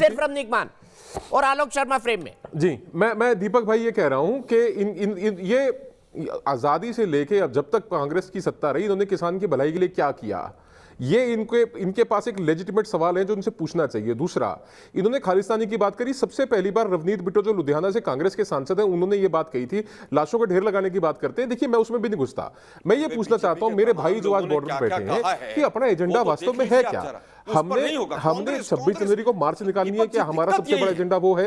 सिर्फ रमनीक मान और आलोक शर्मा फ्रेम में जी मैं मैं दीपक भाई ये कह रहा हूं कि इन, इन, इन ये आज़ादी से लेके अब जब तक कांग्रेस की सत्ता रही इन्होंने किसान की भलाई के लिए क्या किया ये इनके इनके पास एक लेजिटिमेट सवाल है जो उनसे पूछना चाहिए दूसरा इन्होंने खालिस्तानी की बात करी सबसे पहली बार रवनीत बिटो जो लुधियाना से कांग्रेस के सांसद हैं उन्होंने ये बात कही थी लाशों का ढेर लगाने की बात करते हैं देखिए मैं उसमें भी नहीं घुसता मैं ये पूछना चाहता हूं मेरे भाई जो आज बॉर्डर पर बैठे हैं कि अपना एजेंडा तो वास्तव में है क्या हमने हमने छब्बीस जनवरी को मार्च निकालनी है क्या हमारा सबसे बड़ा एजेंडा वो है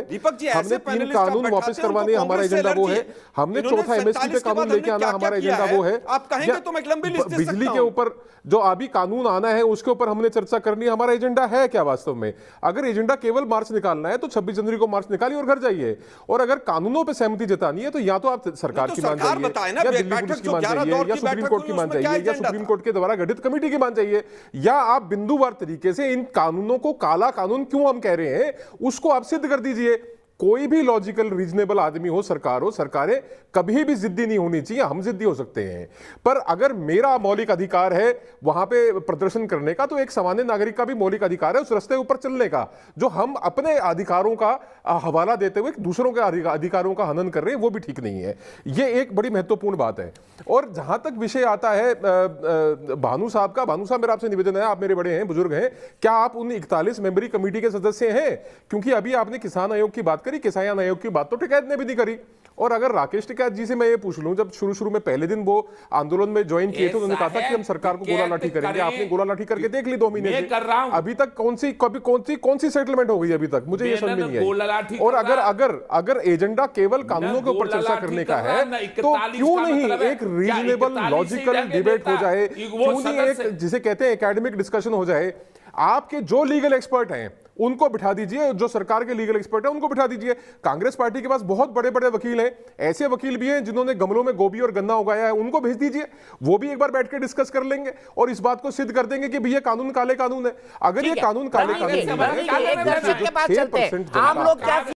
हमने तीन कानून वापस करवाने हमारा एजेंडा वो है हमने चौथा एमएसपी पे कानून लेके आना हमारा एजेंडा वो है आप कहेंगे तो मैं लंबी लिस्ट बिजली के ऊपर जो अभी कानून आना है उसके ऊपर हमने चर्चा करनी है हमारा एजेंडा है क्या वास्तव में अगर एजेंडा केवल मार्च निकालना है तो छब्बीस जनवरी को मार्च निकालिए और घर जाइए और अगर कानूनों पर सहमति जतानी है तो या तो आप सरकार तो की मान जाइए या दिल्ली पुलिस की मान जाइए या सुप्रीम कोर्ट की मान जाइए या सुप्रीम कोर्ट के द्वारा गठित कमेटी की मान जाइए या आप बिंदुवार तरीके तरीके से इन कानूनों को काला कानून क्यों हम कह रहे हैं उसको आप सिद्ध कर दीजिए कोई भी लॉजिकल रीजनेबल आदमी हो सरकार हो सरकारें कभी भी जिद्दी नहीं होनी चाहिए हम जिद्दी हो सकते हैं पर अगर मेरा मौलिक अधिकार है वहां पे प्रदर्शन करने का तो एक सामान्य नागरिक का भी मौलिक अधिकार है उस रस्ते ऊपर चलने का जो हम अपने अधिकारों का हवाला देते हुए दूसरों के अधिकारों का हनन कर रहे हैं वो भी ठीक नहीं है ये एक बड़ी महत्वपूर्ण बात है और जहां तक विषय आता है भानु साहब का भानु साहब मेरा आपसे निवेदन है आप मेरे बड़े हैं बुजुर्ग हैं क्या आप उन इकतालीस मेंबरी कमेटी के सदस्य हैं क्योंकि अभी आपने किसान आयोग की बात करी किसायन आयोग की बात तो टिकैत ने भी नहीं करी और अगर राकेश टिकैत जी से मैं ये पूछ लूं जब शुरू शुरू में पहले दिन वो आंदोलन में ज्वाइन किए थे तो उन्होंने कहा था कि हम सरकार को गोला लाठी करेंगे आपने गोला लाठी करके देख ली दो महीने अभी तक कौन सी कभी कौन सी कौन सी सेटलमेंट हो गई अभी तक मुझे ये समझ तो नहीं आई और अगर अगर अगर एजेंडा केवल कानूनों के ऊपर चर्चा करने का है तो क्यों मतलब नहीं एक रीजनेबल लॉजिकल डिबेट हो जाए क्यों नहीं एक जिसे कहते हैं एकेडमिक डिस्कशन हो जाए आपके जो लीगल एक्सपर्ट हैं उनको बिठा दीजिए जो सरकार के लीगल एक्सपर्ट है उनको बिठा दीजिए कांग्रेस पार्टी के पास बहुत बड़े बड़े वकील हैं ऐसे वकील भी हैं जिन्होंने गमलों में गोभी और गन्ना उगाया है उनको भेज दीजिए वो भी एक बार बैठ के डिस्कस कर लेंगे और इस बात को सिद्ध कर देंगे कि भैया कानून काले कानून है अगर ये कानून काले कानून है